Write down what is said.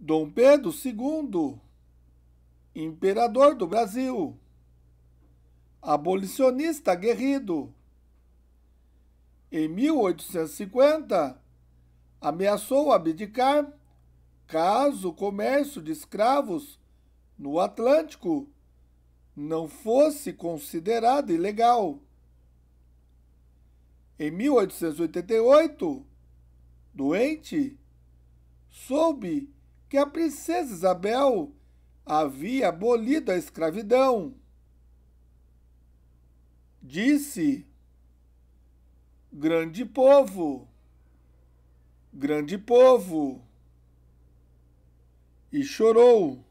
Dom Pedro II, imperador do Brasil, abolicionista guerrido. Em 1850, ameaçou abdicar caso o comércio de escravos no Atlântico não fosse considerado ilegal. Em 1888, doente, soube que a princesa Isabel havia abolido a escravidão. Disse: Grande povo, grande povo. E chorou.